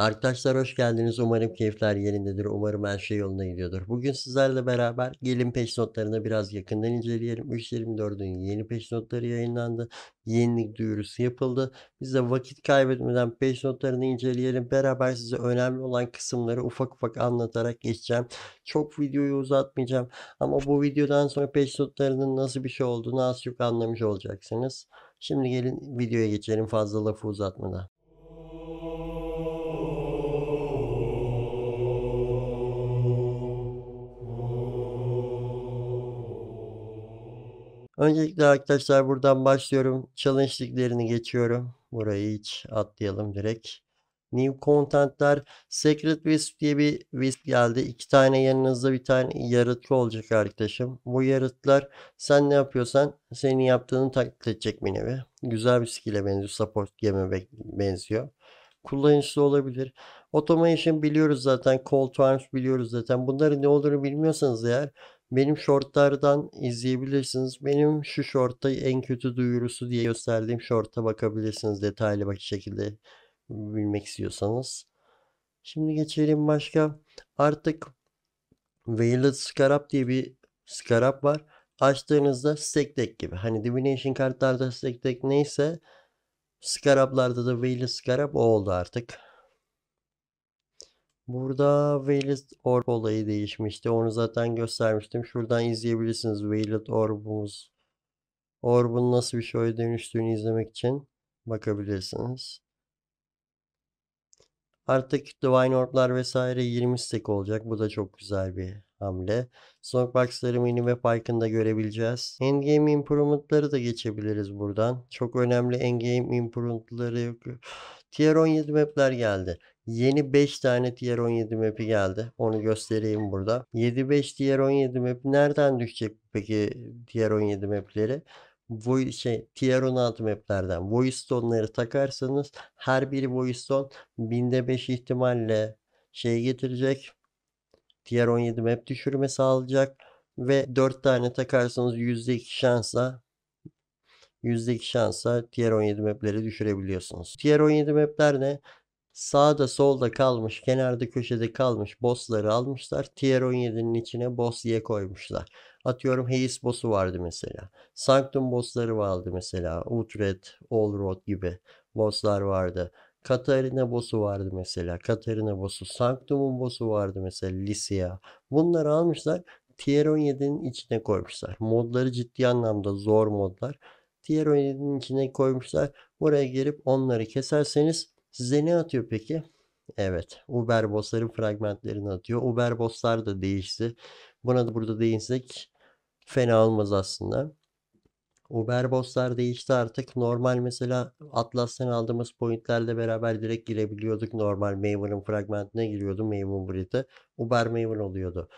Arkadaşlar hoş geldiniz. Umarım keyifler yerindedir. Umarım her şey yoluna gidiyordur. Bugün sizlerle beraber gelin peş notlarını biraz yakından inceleyelim. 3.24'ün yeni peş notları yayınlandı. Yenilik duyurusu yapıldı. Biz de vakit kaybetmeden peş notlarını inceleyelim. Beraber size önemli olan kısımları ufak ufak anlatarak geçeceğim. Çok videoyu uzatmayacağım. Ama bu videodan sonra peş notlarının nasıl bir şey olduğunu az çok anlamış olacaksınız. Şimdi gelin videoya geçelim fazla lafı uzatmadan. Öncelikle arkadaşlar buradan başlıyorum. Challenge geçiyorum. Burayı hiç atlayalım direkt. New Content'ler Secret Wisp diye bir Wisp geldi. İki tane yanınızda bir tane yaratık olacak arkadaşım. Bu yaratıklar sen ne yapıyorsan senin yaptığını taklit edecek bir nevi. Güzel bir skill'e benziyor. Support game'e benziyor. Kullanışlı olabilir. Automation biliyoruz zaten. Call to arms biliyoruz zaten. Bunların ne olduğunu bilmiyorsanız eğer benim shortlardan izleyebilirsiniz. Benim şu shortta en kötü duyurusu diye gösterdiğim shorta bakabilirsiniz detaylı bir şekilde bilmek istiyorsanız. Şimdi geçelim başka. Artık Veiled Scarab diye bir Scarab var. Açtığınızda stack deck gibi. Hani Divination kartlarda stack deck neyse Scarab'larda da Veiled Scarab o oldu artık. Burada Veiled Orb olayı değişmişti. Onu zaten göstermiştim. Şuradan izleyebilirsiniz Veiled Orb'umuz. Orb'un nasıl bir şeye dönüştüğünü izlemek için bakabilirsiniz. Artık Divine Orb'lar vesaire 20 stack olacak. Bu da çok güzel bir hamle. Songbox'ları mini web parkında görebileceğiz. Endgame improvement'ları da geçebiliriz buradan. Çok önemli endgame improvement'ları Tier 17 map'ler geldi. Yeni 5 tane Tier 17 map'i geldi. Onu göstereyim burada. 7-5 Tier 17 map nereden düşecek peki Tier 17 map'leri? Voy şey Tier 16 map'lerden Voice Stone'ları takarsanız her biri Voice Stone binde 5 ihtimalle şey getirecek. Tier 17 map düşürme sağlayacak ve 4 tane takarsanız %2 şansla %2 şansa tier 17 mapleri düşürebiliyorsunuz. Tier 17 mapler ne? Sağda solda kalmış, kenarda köşede kalmış bossları almışlar. Tier 17'nin içine boss diye koymuşlar. Atıyorum Heis boss'u vardı mesela. Sanctum boss'ları vardı mesela. Utrecht, Allroad gibi boss'lar vardı. Katarina boss'u vardı mesela. Katarina boss'u, Sanctum'un boss'u vardı mesela. Lysia. Bunları almışlar. Tier 17'nin içine koymuşlar. Modları ciddi anlamda zor modlar. Diğer oyunun içine koymuşlar. Buraya girip onları keserseniz size ne atıyor peki? Evet. Uber bossların fragmentlerini atıyor. Uber bosslar da değişti. Buna da burada değinsek fena olmaz aslında. Uber bosslar değişti artık. Normal mesela Atlas'tan aldığımız pointlerle beraber direkt girebiliyorduk. Normal Maven'ın fragmentine giriyordu Maven Brit'e. Uber Maven oluyordu.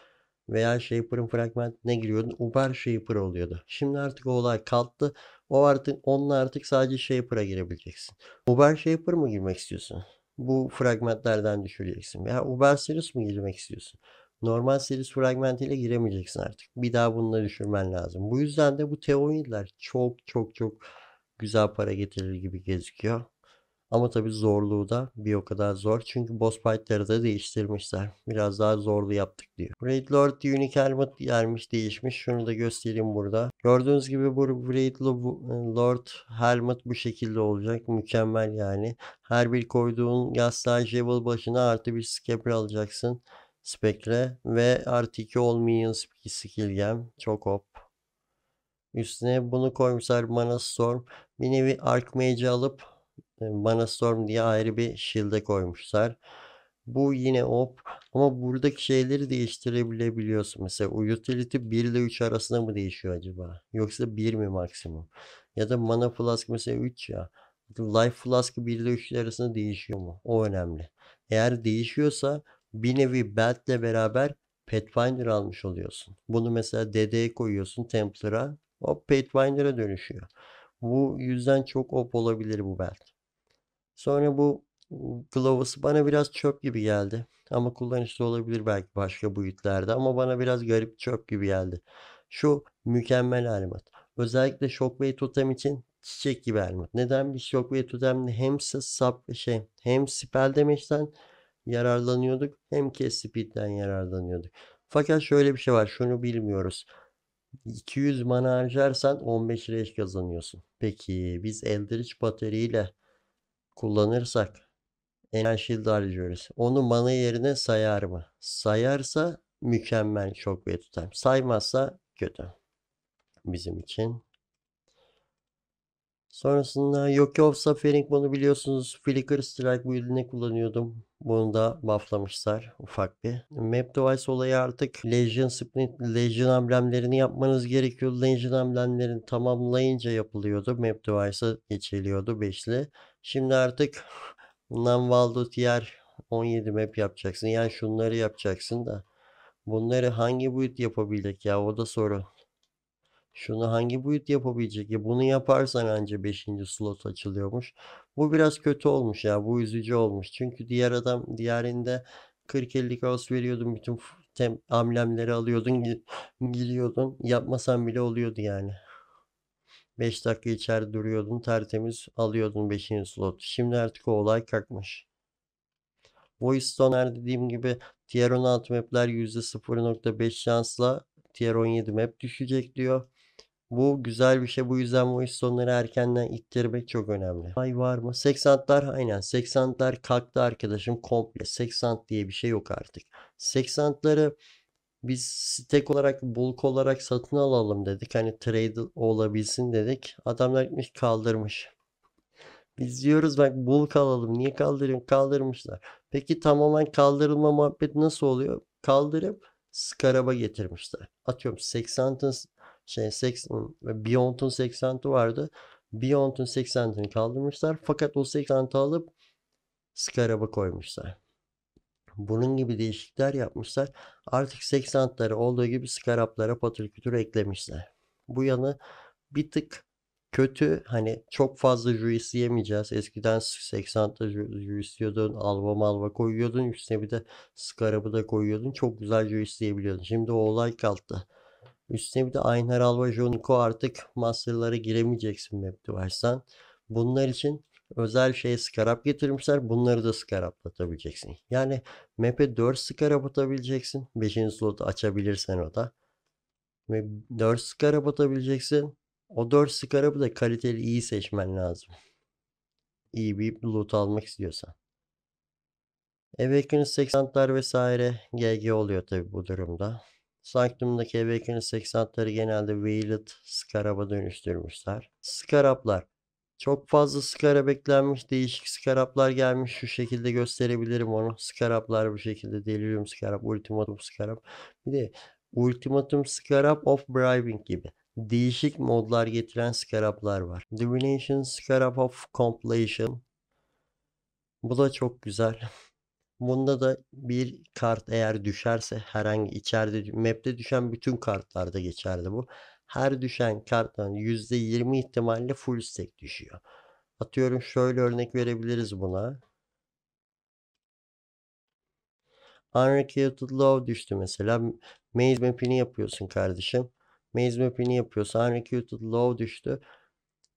Veya Shaper'ın fragmentine giriyordun. Uber Shaper oluyordu. Şimdi artık o olay kalktı. O artık onunla artık sadece Shaper'a girebileceksin. Uber Shaper mı girmek istiyorsun? Bu fragmentlerden düşüreceksin. Veya Uber Series mi girmek istiyorsun? Normal series fragmentiyle giremeyeceksin artık. Bir daha bunları düşürmen lazım. Bu yüzden de bu teoriler çok çok çok güzel para getirir gibi gözüküyor. Ama tabi zorluğu da bir o kadar zor. Çünkü boss fight'ları da değiştirmişler. Biraz daha zorlu yaptık diyor. Raid Lord Unique Helmet gelmiş değişmiş. Şunu da göstereyim burada. Gördüğünüz gibi bu Raid e, Lord Helmet bu şekilde olacak. Mükemmel yani. Her bir koyduğun yastığa Jewel başına artı bir Scapper alacaksın. Spectre ve artı 2 All Minions skill gem. Çok hop. Üstüne bunu koymuşlar Mana Storm. Bir nevi Archmage'i alıp Mana Storm diye ayrı bir şilde koymuşlar. Bu yine op ama buradaki şeyleri değiştirebilebiliyorsun. Mesela utility 1 ile 3 arasında mı değişiyor acaba? Yoksa 1 mi maksimum? Ya da mana flask mesela 3 ya. Life flask 1 ile 3 arasında değişiyor mu? O önemli. Eğer değişiyorsa bir nevi belt ile beraber Pathfinder almış oluyorsun. Bunu mesela DD'ye koyuyorsun Templar'a. O Pathfinder'a dönüşüyor. Bu yüzden çok op olabilir bu belt. Sonra bu Glovo'su bana biraz çöp gibi geldi. Ama kullanışlı olabilir belki başka boyutlarda ama bana biraz garip çöp gibi geldi. Şu mükemmel elmat. Özellikle Shockwave Totem için çiçek gibi elmat. Neden? Bir Shockwave totemle hem sap şey hem spell damage'den yararlanıyorduk hem cast speed'den yararlanıyorduk. Fakat şöyle bir şey var. Şunu bilmiyoruz. 200 mana harcarsan 15 reş kazanıyorsun. Peki biz Eldritch bataryayla kullanırsak enerji alıyoruz. Onu mana yerine sayar mı? Sayarsa mükemmel çok ve tutar. Saymazsa kötü. Bizim için Sonrasında yok yoksa Suffering bunu biliyorsunuz. Flicker Strike bu ne kullanıyordum. Bunu da bufflamışlar ufak bir. Map Device olayı artık Legion Sprint, Legion amblemlerini yapmanız gerekiyor. Legion amblemlerini tamamlayınca yapılıyordu. Map Device'a geçiliyordu beşli. Şimdi artık bundan Valdo diğer 17 map yapacaksın. Yani şunları yapacaksın da. Bunları hangi boyut yapabilecek ya o da soru. Şunu hangi boyut yapabilecek? Ya bunu yaparsan anca 5. slot açılıyormuş. Bu biraz kötü olmuş ya. Bu üzücü olmuş. Çünkü diğer adam diğerinde 40-50 kaos veriyordun. Bütün tem, amblemleri alıyordun. Gidiyordun. Yapmasan bile oluyordu yani. 5 dakika içeride duruyordun. Tertemiz alıyordun 5. slot. Şimdi artık o olay kalkmış. Voice Stoner dediğim gibi tier 16 mapler %0.5 şansla tier 17 map düşecek diyor. Bu güzel bir şey. Bu yüzden bu iş sonları erkenden ittirmek çok önemli. Ay var mı? 80'lar aynen. 80'lar kalktı arkadaşım komple. 80 diye bir şey yok artık. 80'ları biz stek olarak bulk olarak satın alalım dedik. Hani trade olabilsin dedik. Adamlar gitmiş kaldırmış. Biz diyoruz bak bulk alalım. Niye kaldırın? Kaldırmışlar. Peki tamamen kaldırılma muhabbeti nasıl oluyor? Kaldırıp skaraba getirmişler. Atıyorum 80'ın şey 80 Beyond'un 80'i vardı. Beyond'un 80'ini kaldırmışlar. Fakat o 80'i alıp Scarab'a koymuşlar. Bunun gibi değişiklikler yapmışlar. Artık 80'ları olduğu gibi Scarab'lara patır kütür eklemişler. Bu yanı bir tık kötü hani çok fazla juice yemeyeceğiz. Eskiden 80'de juice yiyordun, alva malva koyuyordun. Üstüne bir de skarabı da koyuyordun. Çok güzel juice yiyebiliyordun. Şimdi o olay kalktı. Üstüne bir de Einhar Alva artık Master'lara giremeyeceksin map'te varsan. Bunlar için özel şey scarab getirmişler. Bunları da scarab atabileceksin. Yani map'e 4 scarab atabileceksin. 5. slotu açabilirsen o da. Ve 4 scarab atabileceksin. O 4 scarab'ı da kaliteli iyi seçmen lazım. İyi bir loot almak istiyorsan. Evet Awakening 80'ler vesaire GG oluyor tabi bu durumda. Sanctum'da KBK'nin 80'leri genelde Wheeled Scarab'a dönüştürmüşler. Scarab'lar. Çok fazla skara beklenmiş. Değişik skaraplar gelmiş. Şu şekilde gösterebilirim onu. Skaraplar bu şekilde. Delirium skarap, ultimatum skarap. Bir de ultimatum skarap of bribing gibi. Değişik modlar getiren skaraplar var. Divination skarap of completion. Bu da çok güzel. Bunda da bir kart eğer düşerse herhangi içeride map'te düşen bütün kartlarda geçerli bu. Her düşen karttan %20 ihtimalle full stack düşüyor. Atıyorum şöyle örnek verebiliriz buna. Unrequited Love düştü mesela. Maze map'ini yapıyorsun kardeşim. Maze map'ini yapıyorsun. Unrequited Love düştü.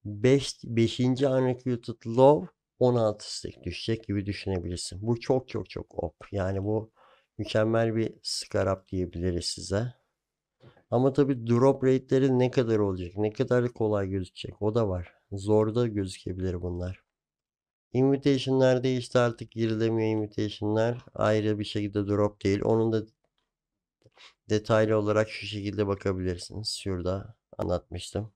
5. Beş, 5. Unrequited Love 16 stick düşecek gibi düşünebilirsin. Bu çok çok çok op. Yani bu mükemmel bir scarab diyebiliriz size. Ama tabi drop rate'leri ne kadar olacak? Ne kadar kolay gözükecek? O da var. Zor da gözükebilir bunlar. Invitation'lar değişti artık girilemiyor invitation'lar. Ayrı bir şekilde drop değil. Onun da detaylı olarak şu şekilde bakabilirsiniz. Şurada anlatmıştım.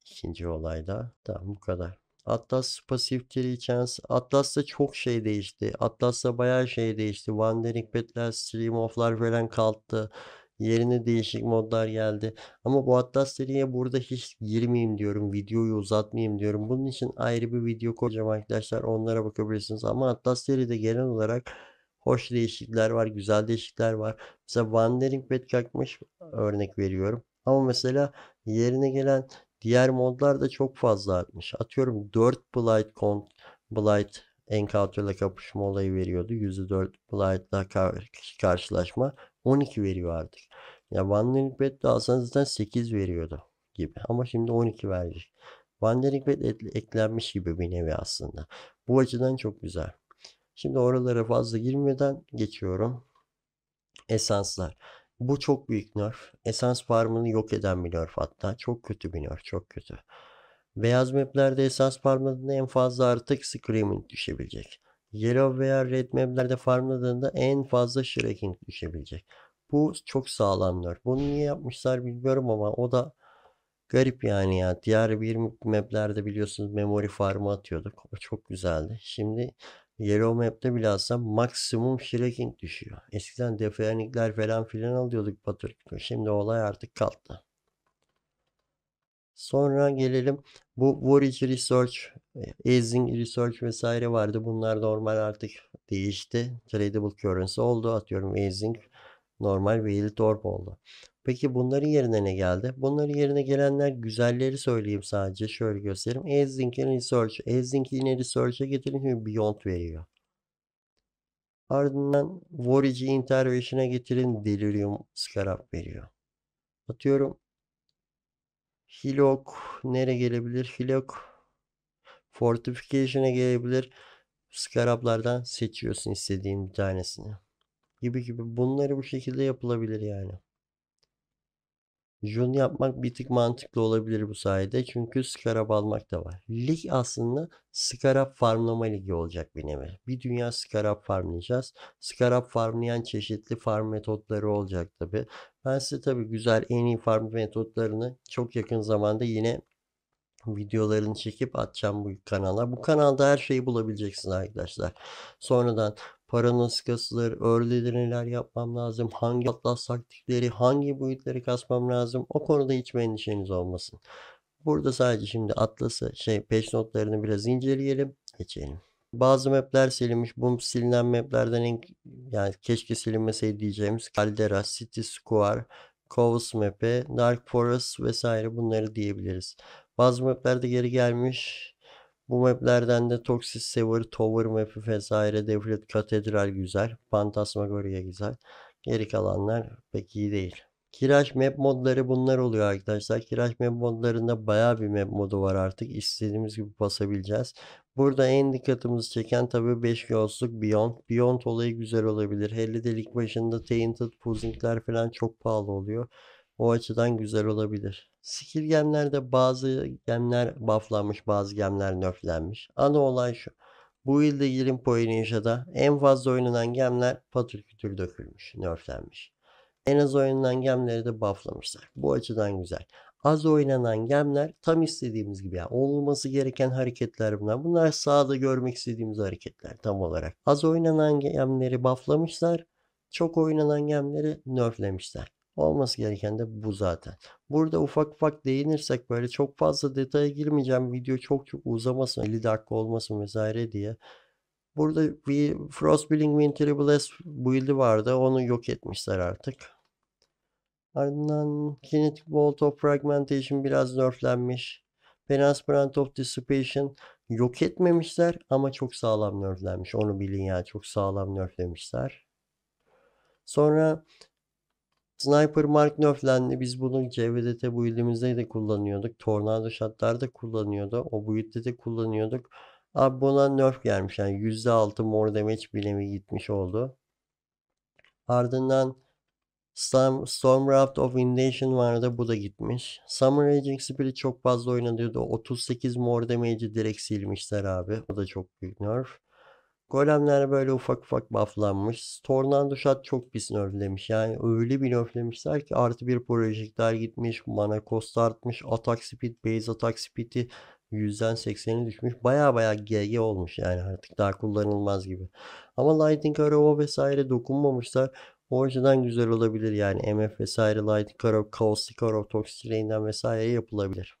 İkinci olayda. Tamam bu kadar. Atlas pasif Kirichens. Atlas'ta çok şey değişti. Atlas'ta bayağı şey değişti. Van der Betler, Stream Off'lar falan kalktı. Yerine değişik modlar geldi. Ama bu Atlas seriye burada hiç girmeyeyim diyorum. Videoyu uzatmayayım diyorum. Bunun için ayrı bir video koyacağım arkadaşlar. Onlara bakabilirsiniz. Ama Atlas seride genel olarak hoş değişiklikler var. Güzel değişiklikler var. Mesela Wandering Bed kalkmış örnek veriyorum. Ama mesela yerine gelen Diğer modlar da çok fazla artmış. Atıyorum 4 Blight, con, Blight Encounter ile kapışma olayı veriyordu. %4 Blight ile kar karşılaşma 12 veriyor artık. Ya Wandering Battle alsanız zaten 8 veriyordu gibi. Ama şimdi 12 verecek. Wandering Battle eklenmiş gibi bir nevi aslında. Bu açıdan çok güzel. Şimdi oralara fazla girmeden geçiyorum. Esanslar. Bu çok büyük nerf. Esans farmını yok eden bir nerf hatta. Çok kötü bir nerf. Çok kötü. Beyaz maplerde esans farmladığında en fazla artık Screaming düşebilecek. Yellow veya Red maplerde farmladığında en fazla Shrinking düşebilecek. Bu çok sağlam nerf. Bunu niye yapmışlar bilmiyorum ama o da garip yani ya. Diğer bir maplerde biliyorsunuz memory farmı atıyorduk. O çok güzeldi. Şimdi Yellow Map'te bile alsam maksimum shrinking düşüyor. Eskiden defernikler falan filan alıyorduk Baturk'ta. Şimdi olay artık kalktı. Sonra gelelim bu Voyage Research, Asing e, Research vesaire vardı. Bunlar normal artık değişti. Tradable Currency oldu. Atıyorum Asing Normal Veli Torp oldu. Peki bunların yerine ne geldi? Bunların yerine gelenler güzelleri söyleyeyim sadece. Şöyle göstereyim. Ezzing Research. Ezzing yine Research'a getirin. Beyond veriyor. Ardından vorici Intervention'a getirin. Delirium Scarab veriyor. Atıyorum. Hilok nereye gelebilir? Hilok Fortification'a gelebilir. Scarab'lardan seçiyorsun istediğin bir tanesini gibi gibi bunları bu şekilde yapılabilir yani. Jun yapmak bir tık mantıklı olabilir bu sayede. Çünkü Scarab almak da var. Lig aslında Scarab farmlama ligi olacak bir nevi. Bir dünya Scarab farmlayacağız. Scarab farmlayan çeşitli farm metotları olacak tabi. Ben size tabi güzel en iyi farm metotlarını çok yakın zamanda yine videolarını çekip atacağım bu kanala. Bu kanalda her şeyi bulabileceksiniz arkadaşlar. Sonradan para nasıl kasılır, örlüde yapmam lazım, hangi atlas taktikleri, hangi boyutları kasmam lazım o konuda hiçbir endişeniz olmasın. Burada sadece şimdi atlası şey patch notlarını biraz inceleyelim, geçelim. Bazı mapler silinmiş. Bu silinen maplerden en, yani keşke silinmeseydi diyeceğimiz Caldera, City Square, Kovus map'i, Dark Forest vesaire bunları diyebiliriz. Bazı maplerde geri gelmiş bu maplerden de Toxic Sever, Tower map'i vesaire, Devlet Katedral güzel, Fantasmagoria güzel. Geri kalanlar pek iyi değil. Kiraç map modları bunlar oluyor arkadaşlar. Kiraç map modlarında baya bir map modu var artık. İstediğimiz gibi basabileceğiz. Burada en dikkatimizi çeken tabii 5 yolsluk Beyond. Beyond olayı güzel olabilir. 50 delik başında Tainted Puzzing'ler falan çok pahalı oluyor. O açıdan güzel olabilir. Skill gemlerde bazı gemler bufflanmış, bazı gemler nerflenmiş. Ana olay şu. Bu yılda girin Polynesia'da en fazla oynanan gemler patır kütür dökülmüş, nerflenmiş. En az oynanan gemleri de bufflamışlar. Bu açıdan güzel. Az oynanan gemler tam istediğimiz gibi. Yani olması gereken hareketler bunlar. Bunlar sağda görmek istediğimiz hareketler tam olarak. Az oynanan gemleri bufflamışlar. Çok oynanan gemleri nerflemişler. Olması gereken de bu zaten. Burada ufak ufak değinirsek böyle çok fazla detaya girmeyeceğim. Video çok çok uzamasın 50 dakika olmasın vesaire diye. Burada bir Frostbilling Winter Blast build'i vardı. Onu yok etmişler artık. Ardından Kinetic Bolt of Fragmentation biraz nerflenmiş. Penance Brand of Dissipation yok etmemişler ama çok sağlam nerflenmiş. Onu bilin ya çok sağlam nerflemişler. Sonra Sniper Mark Nöflen'le biz bunu CVDT build'imizde de kullanıyorduk. Tornado da kullanıyordu. O build'de de kullanıyorduk. Abi buna nerf gelmiş. Yani %6 mor damage bilemi gitmiş oldu. Ardından Storm, of Indation vardı. Bu da gitmiş. Summer Raging Spirit çok fazla oynanıyordu. 38 mor damage'i direkt silmişler abi. O da çok büyük nerf. Golemler böyle ufak ufak bufflanmış. Tornado Shot çok pis nerflemiş. Yani öyle bir nerflemişler ki artı bir projektler gitmiş. Mana cost artmış. Atak speed, base atak speed'i 100'den 80'e düşmüş. Baya baya GG olmuş yani artık daha kullanılmaz gibi. Ama Lightning Arrow vesaire dokunmamışlar. O güzel olabilir yani MF vesaire Lightning Arrow, Chaos Arrow, Toxic Rain'den vesaire yapılabilir.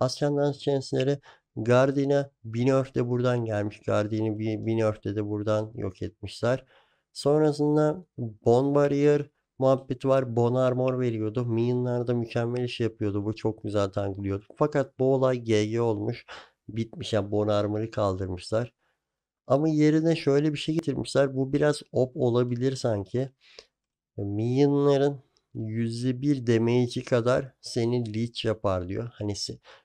Ascendance Chance'leri Gardine Binörf de buradan gelmiş. Gardini Binörf'te de buradan yok etmişler. Sonrasında Bon Barrier muhabbeti var. Bon Armor veriyordu. Minion'larda mükemmel iş yapıyordu. Bu çok güzel tanklıyordu. Fakat bu olay GG olmuş. Bitmiş yani Bon Armor'ı kaldırmışlar. Ama yerine şöyle bir şey getirmişler. Bu biraz op olabilir sanki. Minion'ların %1 demeyi kadar seni leech yapar diyor. Hani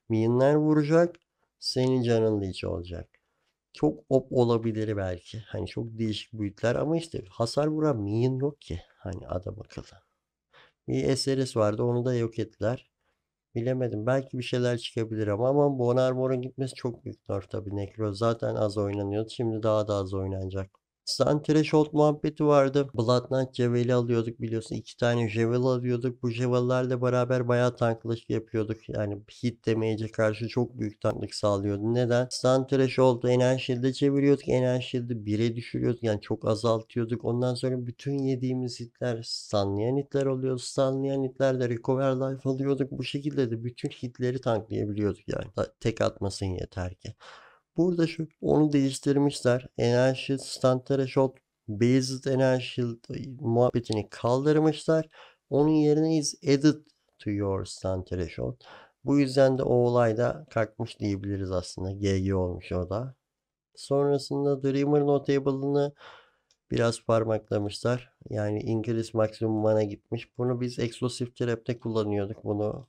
minion'lar vuracak senin canınla da iç olacak. Çok op olabilir belki. Hani çok değişik boyutlar ama işte hasar vuran minyon yok ki. Hani adam akıllı. Bir SRS vardı onu da yok ettiler. Bilemedim. Belki bir şeyler çıkabilir ama ama Bonarmor'un gitmesi çok büyük nar tabii. Necro zaten az oynanıyordu. Şimdi daha da az oynanacak. Sun Threshold muhabbeti vardı. Bloodnut Javel'i alıyorduk biliyorsun. iki tane Javel alıyorduk. Bu Javel'lerle beraber bayağı tanklık yapıyorduk. Yani hit damage'e karşı çok büyük tanklık sağlıyordu. Neden? Sun Threshold'u Enershield'e çeviriyorduk. Enershield'i 1'e düşürüyorduk. Yani çok azaltıyorduk. Ondan sonra bütün yediğimiz hitler stunlayan hitler oluyor. Stunlayan hitlerle recover life alıyorduk. Bu şekilde de bütün hitleri tanklayabiliyorduk yani. Tek atmasın yeter ki. Burada şu onu değiştirmişler. Enerji standları shot based enerji muhabbetini kaldırmışlar. Onun yerine is added to your stand threshold. Bu yüzden de o olay da kalkmış diyebiliriz aslında. GG olmuş o da. Sonrasında Dreamer Notable'ını biraz parmaklamışlar. Yani increase İngiliz mana gitmiş. Bunu biz Explosive Trap'te kullanıyorduk. Bunu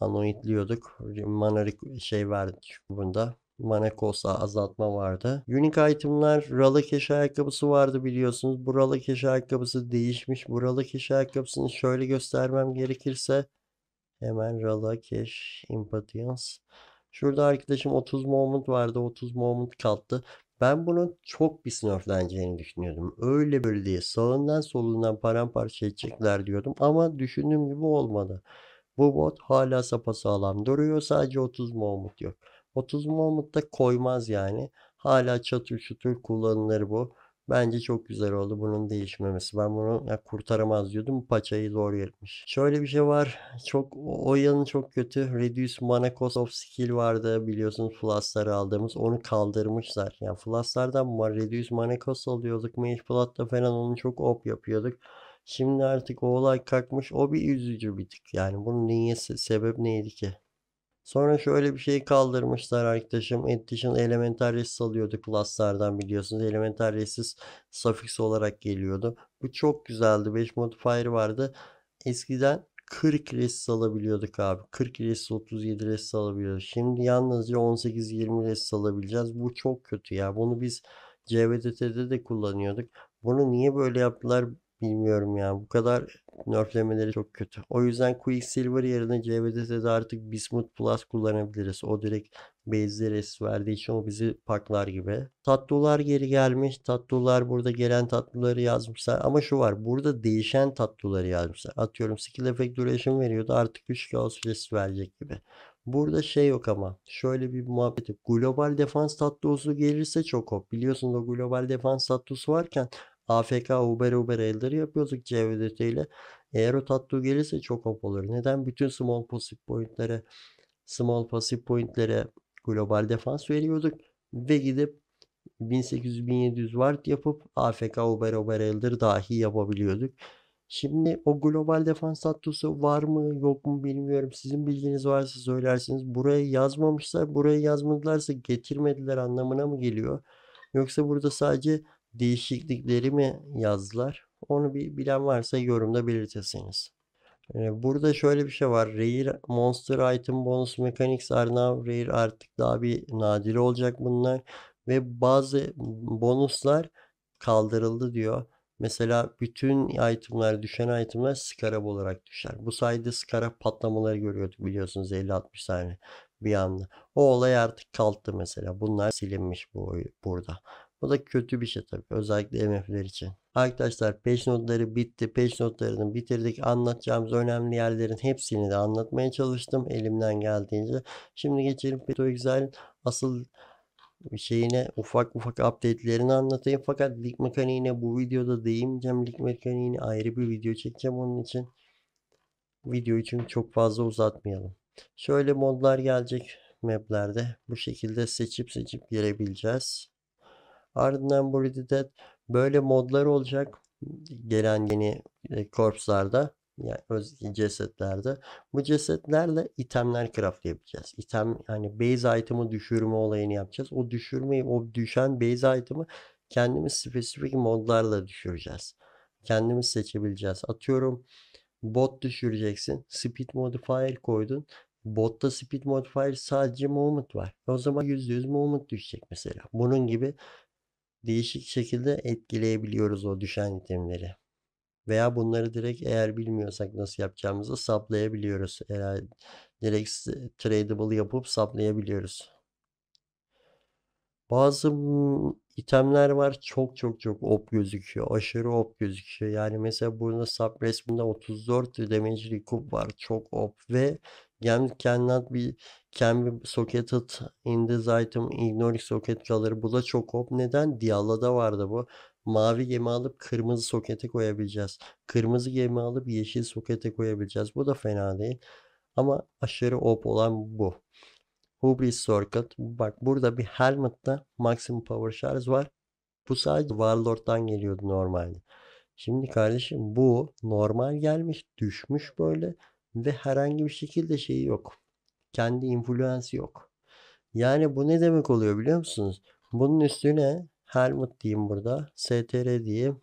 anointliyorduk. Mana şey verdik bunda. Manekos'a azaltma vardı. Unique itemlar Rala Keş ayakkabısı vardı biliyorsunuz. Bu Rala Keş ayakkabısı değişmiş. Bu Rala Keş ayakkabısını şöyle göstermem gerekirse hemen Rala Keş Impatience. Şurada arkadaşım 30 moment vardı. 30 moment kaldı. Ben bunun çok bir sınıflanacağını düşünüyordum. Öyle böyle diye sağından solundan paramparça edecekler diyordum. Ama düşündüğüm gibi olmadı. Bu bot hala sapasağlam duruyor. Sadece 30 moment yok. 30 Mahmut da koymaz yani. Hala çatır çutur kullanılır bu. Bence çok güzel oldu bunun değişmemesi. Ben bunu ya kurtaramaz diyordum. Paçayı zor yırtmış. Şöyle bir şey var. Çok o yanı çok kötü. Reduce mana cost of skill vardı biliyorsunuz flasları aldığımız. Onu kaldırmışlar. Yani flaslardan ma reduce mana cost alıyorduk. Mage Blood'da falan onu çok op yapıyorduk. Şimdi artık o olay kalkmış. O bir üzücü bir tık. Yani bunun niye sebep neydi ki? Sonra şöyle bir şeyi kaldırmışlar arkadaşım. elementar elementaris alıyordu class'lardan biliyorsunuz. elementar Elementaris'iz suffix olarak geliyordu. Bu çok güzeldi. 5 modifier vardı. Eskiden 40 list alabiliyorduk abi. 40 list 37 list alabiliyoruz. Şimdi yalnızca 18-20 list alabileceğiz. Bu çok kötü ya. Bunu biz CVDT'de de kullanıyorduk. Bunu niye böyle yaptılar Bilmiyorum ya. Bu kadar nerflemeleri çok kötü. O yüzden Quicksilver yerine CBDS'de artık Bismuth Plus kullanabiliriz. O direkt base'de res verdiği için o bizi paklar gibi. Tatlılar geri gelmiş. Tatlılar burada gelen tatlıları yazmışlar. Ama şu var. Burada değişen tatlıları yazmışlar. Atıyorum skill effect duration veriyordu. Artık 3 chaos res verecek gibi. Burada şey yok ama şöyle bir muhabbeti Global defans tatlısı gelirse çok hop. Biliyorsunuz o global defans tatlısı varken AFK Uber Uber elleri yapıyorduk CVDT ile. Eğer o tatlı gelirse çok hop olur. Neden bütün small pasif pointlere small pasif pointlere global defans veriyorduk ve gidip 1800-1700 ward yapıp AFK Uber Uber eldir dahi yapabiliyorduk. Şimdi o global defans tatlısı var mı yok mu bilmiyorum. Sizin bilginiz varsa söylersiniz. Buraya yazmamışlar, buraya yazmadılarsa getirmediler anlamına mı geliyor? Yoksa burada sadece değişiklikleri mi yazdılar? Onu bir bilen varsa yorumda belirtesiniz. Ee, burada şöyle bir şey var. Rare Monster Item Bonus Mechanics are now rare artık daha bir nadir olacak bunlar. Ve bazı bonuslar kaldırıldı diyor. Mesela bütün itemler, düşen itemler scarab olarak düşer. Bu sayede scarab patlamaları görüyorduk biliyorsunuz 50-60 tane bir anda. O olay artık kalktı mesela. Bunlar silinmiş bu burada. Bu da kötü bir şey tabii. Özellikle MF'ler için. Arkadaşlar page notları bitti. Page notlarını bitirdik. Anlatacağımız önemli yerlerin hepsini de anlatmaya çalıştım elimden geldiğince. Şimdi geçelim Peto asıl şeyine ufak ufak update'lerini anlatayım. Fakat lig mekaniğine bu videoda değinmeyeceğim. Lig mekaniğine ayrı bir video çekeceğim onun için. Video için çok fazla uzatmayalım. Şöyle modlar gelecek maplerde. Bu şekilde seçip seçip girebileceğiz. Ardından bu da böyle modlar olacak gelen yeni e, korpslarda yani öz cesetlerde. Bu cesetlerle itemler yapacağız. İtem yani base item'ı düşürme olayını yapacağız. O düşürmeyi, o düşen base item'ı kendimiz spesifik modlarla düşüreceğiz. Kendimiz seçebileceğiz. Atıyorum bot düşüreceksin. Speed modifier koydun. Botta speed modifier sadece movement var. O zaman %100 movement düşecek mesela. Bunun gibi değişik şekilde etkileyebiliyoruz o düşen itemleri. Veya bunları direkt eğer bilmiyorsak nasıl yapacağımızı saplayabiliyoruz. Eğer direkt tradable yapıp saplayabiliyoruz. Bazı itemler var çok çok çok op gözüküyor. Aşırı op gözüküyor. Yani mesela burada sap resminde 34 damage recoup var. Çok op ve Gem Cannot bir Can be socketed in this item ignoring socket color. Bu da çok hop. Neden? Diyalada vardı bu. Mavi gemi alıp kırmızı sokete koyabileceğiz. Kırmızı gemi alıp yeşil sokete koyabileceğiz. Bu da fena değil. Ama aşırı op olan bu. Hubris Circuit. Bak burada bir Helmet'ta Maximum Power Charge var. Bu sadece Warlord'dan geliyordu normalde. Şimdi kardeşim bu normal gelmiş düşmüş böyle ve herhangi bir şekilde şeyi yok. Kendi influensi yok. Yani bu ne demek oluyor biliyor musunuz? Bunun üstüne Helmut diyeyim burada. STR diyeyim.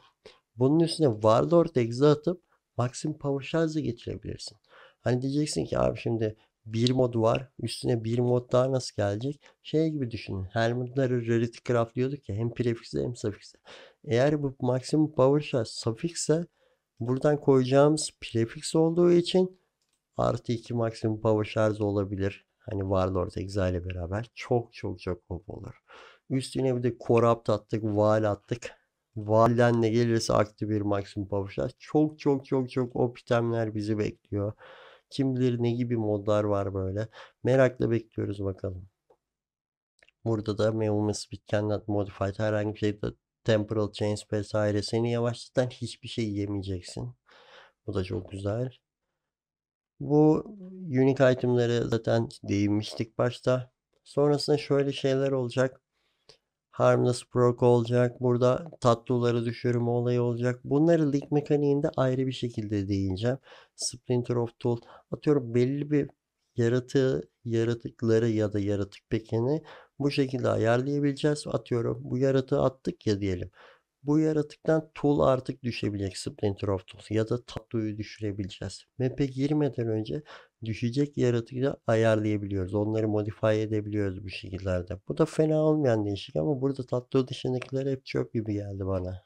Bunun üstüne Warlord Exe atıp Maxim PowerShell'e geçirebilirsin. Hani diyeceksin ki abi şimdi bir mod var. Üstüne bir mod daha nasıl gelecek? Şey gibi düşünün. Helmutları rarity craft diyorduk ya. Hem prefixe hem suffixe. Eğer bu maksimum PowerShell suffixe buradan koyacağımız prefix olduğu için Artı 2 maksimum power şarj olabilir. Hani Warlord Exa ile beraber çok çok çok hop olur. Üstüne bir de Corrupt attık. Val attık. Val'den ne gelirse aktif bir maksimum power şarj. Çok çok çok çok o itemler bizi bekliyor. Kim bilir ne gibi modlar var böyle. Merakla bekliyoruz bakalım. Burada da Mevume Speed Cannot Modified herhangi bir şey de Temporal Chains vesaire seni yavaşlatan hiçbir şey yemeyeceksin. Bu da çok güzel. Bu unique item'ları zaten değinmiştik başta. Sonrasında şöyle şeyler olacak. Harmless Proc olacak. Burada tatlıları düşürme olayı olacak. Bunları lig mekaniğinde ayrı bir şekilde değineceğim. Splinter of Tool. Atıyorum belli bir yaratığı, yaratıkları ya da yaratık pekini bu şekilde ayarlayabileceğiz. Atıyorum bu yaratığı attık ya diyelim. Bu yaratıktan Tool artık düşebilecek Splinter of Tools ya da Tattoo'yu düşürebileceğiz. Map'e girmeden önce düşecek yaratığı ayarlayabiliyoruz. Onları modify edebiliyoruz bu şekillerde. Bu da fena olmayan değişik ama burada Tattoo dışındakiler hep çöp gibi geldi bana.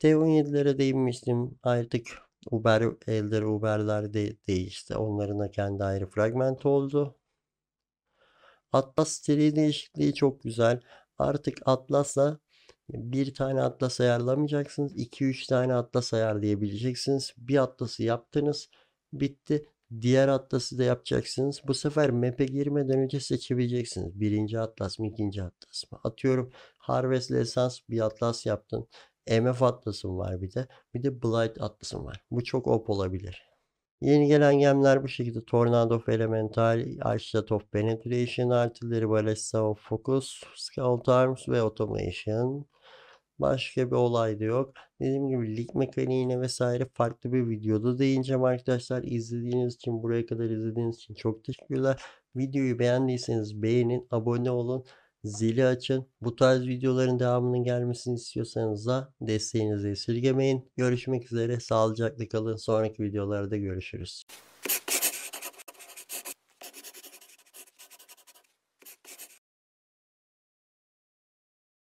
T17'lere değinmiştim. Artık Uber Elder Uber'ler de değişti. Onların da kendi ayrı fragment oldu. Atlas seri değişikliği çok güzel. Artık Atlas'la bir tane atlas ayarlamayacaksınız. 2-3 tane atlas diyebileceksiniz. Bir atlası yaptınız. Bitti. Diğer atlası da yapacaksınız. Bu sefer map'e girmeden önce seçebileceksiniz. Birinci atlas mı ikinci atlas mı? Atıyorum Harvest Essence bir atlas yaptın. MF atlasım var bir de. Bir de Blight atlasım var. Bu çok op olabilir. Yeni gelen gemler bu şekilde Tornado of Elemental, Archet of Penetration, Artillery Ballista of Focus, Scout Arms ve Automation. Başka bir olay da yok. Dediğim gibi lig mekaniğine vesaire farklı bir videoda değineceğim arkadaşlar. İzlediğiniz için buraya kadar izlediğiniz için çok teşekkürler. Videoyu beğendiyseniz beğenin, abone olun zili açın. Bu tarz videoların devamının gelmesini istiyorsanız da desteğinizi esirgemeyin. Görüşmek üzere. Sağlıcakla kalın. Sonraki videolarda görüşürüz.